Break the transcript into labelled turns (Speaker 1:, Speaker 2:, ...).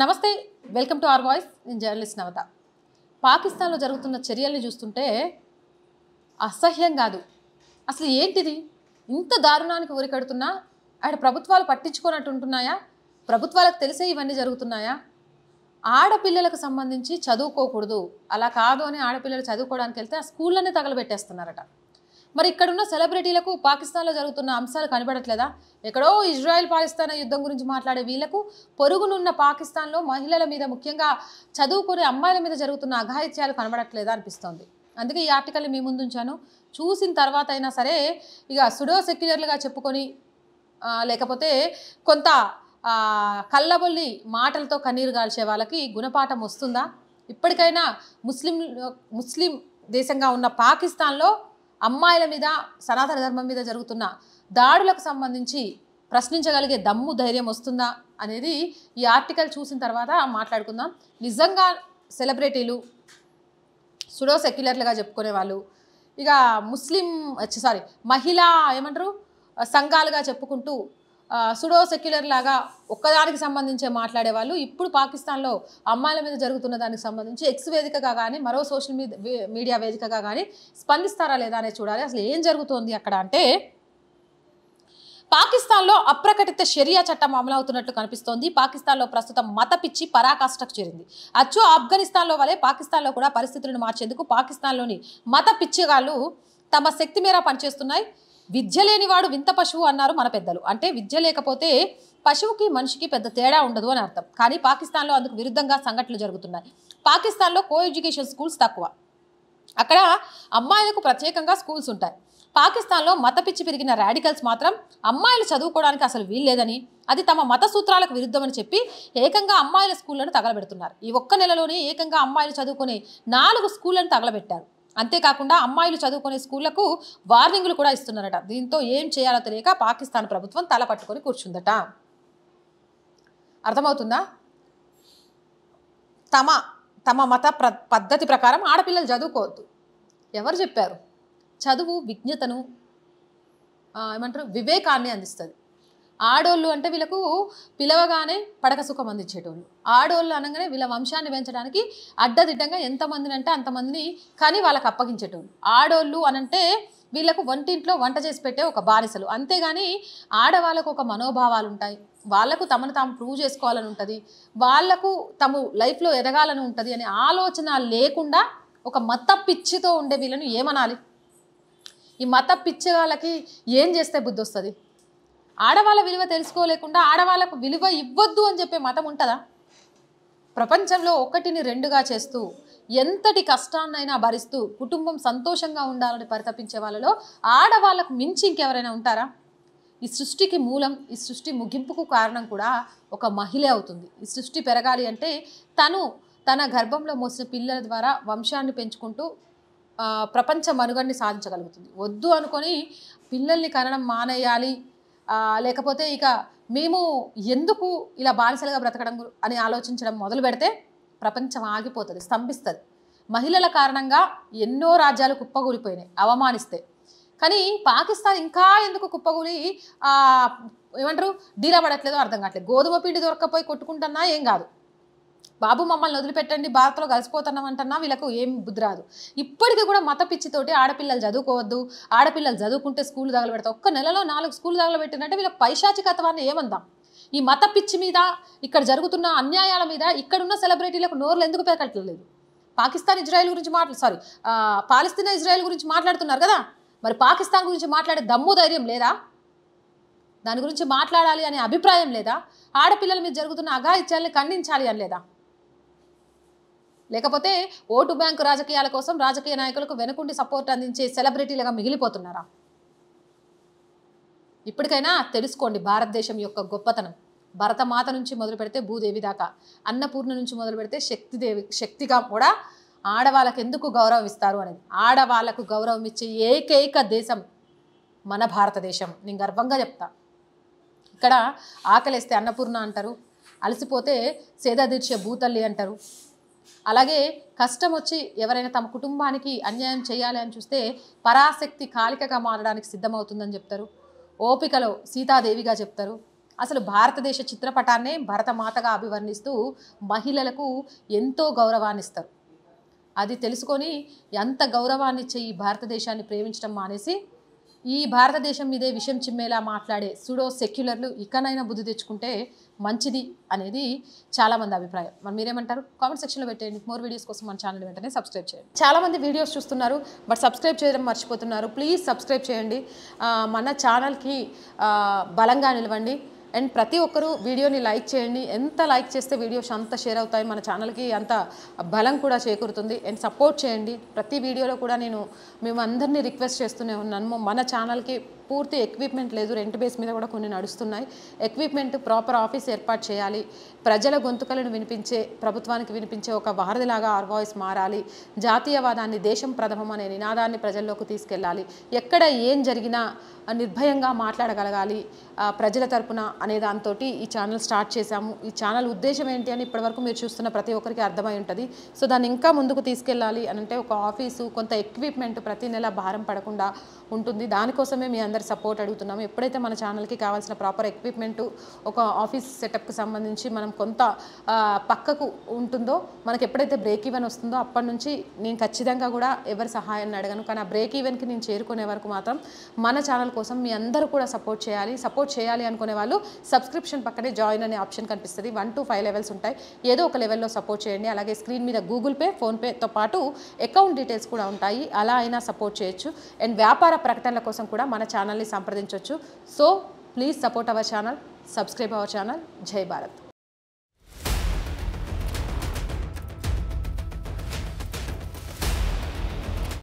Speaker 1: నమస్తే welcome to R voice నేను journalist Navata పాకిస్తాన్లో జరుగుతున్న చర్యల్ని చూస్తుంటే అసహ్యం కాదు అసలు ఏంటిది ఇంత దారుణానికి ఊరికడుతున్నా ఆడ ప్రభుత్వాలు పట్టించుకోనట్టు ఉంటున్నాయా ప్రభుత్వాలకు తెలిసే ఇవన్నీ జరుగుతున్నాయా ఆడపిల్లలకు సంబంధించి చదువుకోకూడదు అలా కాదు అని ఆడపిల్లలు చదువుకోవడానికి వెళ్తే ఆ స్కూళ్ళనే తగలబెట్టేస్తున్నారట మరి ఇక్కడున్న సెలబ్రిటీలకు పాకిస్తాన్లో జరుగుతున్న అంశాలు కనబడట్లేదా ఎక్కడో ఇజ్రాయెల్ పాకిస్తాన్ యుద్ధం గురించి మాట్లాడే వీళ్లకు పొరుగునున్న పాకిస్తాన్లో మహిళల మీద ముఖ్యంగా చదువుకునే అమ్మాయిల మీద జరుగుతున్న అఘాయిత్యాలు కనబడట్లేదా అనిపిస్తోంది అందుకే ఈ ఆర్టికల్ మీ ముందు ఉంచాను చూసిన తర్వాత అయినా సరే ఇక సుడో సెక్యులర్లుగా చెప్పుకొని లేకపోతే కొంత కళ్ళబొల్లి మాటలతో కన్నీరు గాల్చే వాళ్ళకి గుణపాఠం వస్తుందా ఇప్పటికైనా ముస్లిం ముస్లిం దేశంగా ఉన్న పాకిస్తాన్లో అమ్మాయిల మీద సనాతన ధర్మం మీద జరుగుతున్న దాడులకు సంబంధించి ప్రశ్నించగలిగే దమ్ము ధైర్యం వస్తుందా అనేది ఈ ఆర్టికల్ చూసిన తర్వాత మాట్లాడుకుందాం నిజంగా సెలబ్రిటీలు సుడో సెక్యులర్లుగా చెప్పుకునే వాళ్ళు ఇక ముస్లిం సారీ మహిళా ఏమంటారు సంఘాలుగా చెప్పుకుంటూ సుడో సెక్యులర్ లాగా ఒక్కదానికి సంబంధించి మాట్లాడే వాళ్ళు ఇప్పుడు పాకిస్తాన్లో అమ్మాయిల మీద జరుగుతున్న దానికి సంబంధించి ఎక్స్ వేదికగా కానీ మరో సోషల్ మీడియా వేదికగా కానీ స్పందిస్తారా లేదా అనేది చూడాలి అసలు ఏం జరుగుతోంది అక్కడ అంటే పాకిస్తాన్లో అప్రకటిత షెరియా చట్టం అమలవుతున్నట్లు కనిపిస్తోంది పాకిస్తాన్లో ప్రస్తుతం మత పిచ్చి పరాకాష్ఠకు చేరింది అచ్చు ఆఫ్ఘనిస్తాన్లో వలె పాకిస్తాన్లో కూడా పరిస్థితులను మార్చేందుకు పాకిస్తాన్లోని మత పిచ్చిగాళ్ళు తమ శక్తి మేర పనిచేస్తున్నాయి విద్య లేనివాడు వింత పశువు అన్నారు మన పెద్దలు అంటే విద్య లేకపోతే పశువుకి మనిషికి పెద్ద తేడా ఉండదు అని అర్థం కానీ పాకిస్తాన్లో అందుకు విరుద్ధంగా సంఘటనలు జరుగుతున్నాయి పాకిస్తాన్లో కో ఎడ్యుకేషన్ స్కూల్స్ తక్కువ అక్కడ అమ్మాయిలకు ప్రత్యేకంగా స్కూల్స్ ఉంటాయి పాకిస్తాన్లో మత పిచ్చి పెరిగిన ర్యాడికల్స్ మాత్రం అమ్మాయిలు చదువుకోవడానికి అసలు వీల్లేదని అది తమ మత సూత్రాలకు విరుద్ధమని చెప్పి ఏకంగా అమ్మాయిల స్కూళ్లను తగలబెడుతున్నారు ఈ ఒక్క నెలలోనే ఏకంగా అమ్మాయిలు చదువుకునే నాలుగు స్కూళ్లను తగలబెట్టారు అంతేకాకుండా అమ్మాయిలు చదువుకునే స్కూళ్లకు వార్నింగ్లు కూడా ఇస్తున్నారట దీంతో ఏం చేయాలో తెలియక పాకిస్తాన్ ప్రభుత్వం తల పట్టుకొని కూర్చుందట అర్థమవుతుందా తమ తమ మత ప్ర పద్ధతి ప్రకారం ఆడపిల్లలు చదువుకోవద్దు ఎవరు చెప్పారు చదువు విజ్ఞతను ఏమంటారు వివేకాన్ని అందిస్తుంది ఆడోళ్ళు అంటే వీళ్ళకు పిలవగానే పడక సుఖం అందించేటోళ్ళు ఆడోళ్ళు అనగానే వీళ్ళ వంశాన్ని పెంచడానికి అడ్డదిడ్డంగా ఎంతమందిని అంటే అంతమందిని కానీ వాళ్ళకి అప్పగించేటోళ్ళు ఆడోళ్ళు అనంటే వీళ్ళకు వంటింట్లో వంట చేసి పెట్టే ఒక బానిసలు అంతేగాని ఆడవాళ్ళకు ఒక మనోభావాలు ఉంటాయి వాళ్లకు తమను తాము ప్రూవ్ చేసుకోవాలని ఉంటుంది వాళ్లకు తము లైఫ్లో ఎదగాలని ఉంటుంది అనే ఆలోచన లేకుండా ఒక మత పిచ్చితో ఉండే వీళ్ళను ఏమనాలి ఈ మత పిచ్చి వాళ్ళకి ఏం చేస్తే బుద్ధి వస్తుంది ఆడవాళ్ళ విలువ తెలుసుకోలేకుండా ఆడవాళ్ళకు విలువ ఇవ్వద్దు అని చెప్పే మతం ఉంటుందా ప్రపంచంలో ఒకటిని రెండుగా చేస్తూ ఎంతటి కష్టాన్నైనా భరిస్తూ కుటుంబం సంతోషంగా ఉండాలని పరితపించే వాళ్ళలో ఆడవాళ్ళకు మించి ఇంకెవరైనా ఉంటారా ఈ సృష్టికి మూలం ఈ సృష్టి ముగింపుకు కారణం కూడా ఒక మహిళే అవుతుంది ఈ సృష్టి పెరగాలి అంటే తను తన గర్భంలో మోసిన పిల్లల ద్వారా వంశాన్ని పెంచుకుంటూ ప్రపంచ మనుగడిని సాధించగలుగుతుంది వద్దు అనుకొని పిల్లల్ని కనడం మానేయాలి లేకపోతే ఇక మేము ఎందుకు ఇలా బానిసలుగా బ్రతకడం అని ఆలోచించడం మొదలు పెడితే ప్రపంచం ఆగిపోతుంది స్తంభిస్తుంది మహిళల కారణంగా ఎన్నో రాజ్యాలు కుప్పగూలిపోయినాయి అవమానిస్తే కానీ పాకిస్తాన్ ఇంకా ఎందుకు కుప్పగూలి ఏమంటారు డీలా పడట్లేదో అర్థం కావట్లేదు గోధుమ పిండి దొరక్కపోయి కొట్టుకుంటున్నా ఏం కాదు బాబు మమ్మల్ని వదిలిపెట్టండి భారత్లో కలిసిపోతున్నాం అంటున్నా వీళ్ళకు ఏం బుద్ధి రాదు ఇప్పటికీ కూడా మత పిచ్చితోటి ఆడపిల్లలు చదువుకోవద్దు ఆడపిల్లలు చదువుకుంటే స్కూల్ తగలబెడతాం ఒక్క నెలలో నాలుగు స్కూల్ తగలబెట్టిందంటే వీళ్ళ పైశాచికత్వాన్ని ఏమందాం ఈ మత పిచ్చి మీద ఇక్కడ జరుగుతున్న అన్యాయాల మీద ఇక్కడున్న సెలబ్రిటీలకు నోర్లు ఎందుకు పెరగట్లేదు పాకిస్తాన్ ఇజ్రాయెల్ గురించి మాట్లా సారీ పాలిస్తీన్ ఇజ్రాయెల్ గురించి మాట్లాడుతున్నారు కదా మరి పాకిస్తాన్ గురించి మాట్లాడే దమ్ము ధైర్యం లేదా దాని గురించి మాట్లాడాలి అనే అభిప్రాయం లేదా ఆడపిల్లల మీద జరుగుతున్న అఘాయిత్యాన్ని ఖండించాలి అని లేదా లేకపోతే ఓటు బ్యాంకు రాజకీయాల కోసం రాజకీయ నాయకులకు వెనుకుండి సపోర్ట్ అందించే సెలబ్రిటీలుగా మిగిలిపోతున్నారా ఇప్పటికైనా తెలుసుకోండి భారతదేశం యొక్క గొప్పతనం భరతమాత నుంచి మొదలు పెడితే భూదేవి దాకా అన్నపూర్ణ నుంచి మొదలు పెడితే శక్తిదేవి శక్తిగా కూడా ఆడవాళ్ళకు ఎందుకు గౌరవం ఇస్తారు అనేది ఆడవాళ్లకు గౌరవం ఇచ్చే ఏకైక దేశం మన భారతదేశం నేను గర్వంగా చెప్తా ఇక్కడ ఆకలేస్తే అన్నపూర్ణ అంటారు అలసిపోతే సేదా దీక్ష భూతల్లి అంటారు అలాగే కష్టం వచ్చి ఎవరైనా తమ కుటుంబానికి అన్యాయం చేయాలి అని చూస్తే పరాశక్తి కాలికగా మారడానికి సిద్ధమవుతుందని చెప్తారు ఓపికలో సీతాదేవిగా చెప్తారు అసలు భారతదేశ చిత్రపటాన్నే భరతమాతగా అభివర్ణిస్తూ మహిళలకు ఎంతో గౌరవాన్ని ఇస్తారు అది తెలుసుకొని ఎంత గౌరవాన్ని ఇచ్చే ఈ భారతదేశాన్ని ప్రేమించడం మానేసి ఈ భారతదేశం మీదే విషయం చిమ్మేలా మాట్లాడే సూడో సెక్యులర్లు ఇకనైనా బుద్ధి తెచ్చుకుంటే మంచిది అనేది చాలామంది అభిప్రాయం మరి మీరేమంటారు కామెంట్ సెక్షన్లో పెట్టేయండి మోర్ వీడియోస్ కోసం మన ఛానల్ వెంటనే సబ్స్క్రైబ్ చేయండి చాలామంది వీడియోస్ చూస్తున్నారు బట్ సబ్స్క్రైబ్ చేయడం మర్చిపోతున్నారు ప్లీజ్ సబ్స్క్రైబ్ చేయండి మన ఛానల్కి బలంగా నిలవండి అండ్ ప్రతి ఒక్కరూ వీడియోని లైక్ చేయండి ఎంత లైక్ చేస్తే వీడియోస్ అంత షేర్ అవుతాయి మన ఛానల్కి అంత బలం కూడా చేకూరుతుంది అండ్ సపోర్ట్ చేయండి ప్రతి వీడియోలో కూడా నేను మేము అందరినీ రిక్వెస్ట్ చేస్తూనే ఉన్నాను మన ఛానల్కి పూర్తి ఎక్విప్మెంట్ లేదు రెంట్ బేస్ మీద కూడా కొన్ని నడుస్తున్నాయి ఎక్విప్మెంట్ ప్రాపర్ ఆఫీస్ ఏర్పాటు చేయాలి ప్రజల గొంతుకలను వినిపించే ప్రభుత్వానికి వినిపించే ఒక వారధిలాగా ఆర్ వాయిస్ మారాలి జాతీయవాదాన్ని దేశం ప్రథమం అనే నినాదాన్ని ప్రజల్లోకి తీసుకెళ్ళాలి ఎక్కడ ఏం జరిగినా నిర్భయంగా మాట్లాడగలగాలి ప్రజల తరపున అనే దాంతో ఈ ఛానల్ స్టార్ట్ చేశాము ఈ ఛానల్ ఉద్దేశం ఏంటి అని ఇప్పటివరకు మీరు చూస్తున్న ప్రతి ఒక్కరికి అర్థమై ఉంటుంది సో దాన్ని ఇంకా ముందుకు తీసుకెళ్ళాలి అని అంటే ఒక ఆఫీసు కొంత ఎక్విప్మెంట్ ప్రతి నెల భారం పడకుండా ఉంటుంది దానికోసమే మీ అందరూ అందరి సపోర్ట్ అడుగుతున్నాము ఎప్పుడైతే మన ఛానల్కి కావాల్సిన ప్రాపర్ ఎక్విప్మెంట్ ఒక ఆఫీస్ సెటప్కి సంబంధించి మనం కొంత పక్కకు ఉంటుందో మనకు ఎప్పుడైతే బ్రేక్ ఈవెన్ వస్తుందో అప్పటి నుంచి నేను ఖచ్చితంగా కూడా ఎవరి సహాయాన్ని అడగను కానీ ఆ బ్రేక్ ఈవెన్కి నేను చేరుకునే వరకు మాత్రం మన ఛానల్ కోసం మీ అందరూ కూడా సపోర్ట్ చేయాలి సపోర్ట్ చేయాలి అనుకునే వాళ్ళు సబ్స్క్రిప్షన్ పక్కనే జాయిన్ అనే ఆప్షన్ కనిపిస్తుంది వన్ టు ఫైవ్ లెవెల్స్ ఉంటాయి ఏదో ఒక లెవెల్లో సపోర్ట్ చేయండి అలాగే స్క్రీన్ మీద గూగుల్ పే ఫోన్పేతో పాటు అకౌంట్ డీటెయిల్స్ కూడా ఉంటాయి అలా అయినా సపోర్ట్ చేయొచ్చు అండ్ వ్యాపార ప్రకటనల కోసం కూడా మన ఛానల్ ఛానల్ని సంప్రదించవచ్చు so please support our channel subscribe our channel జై భారత్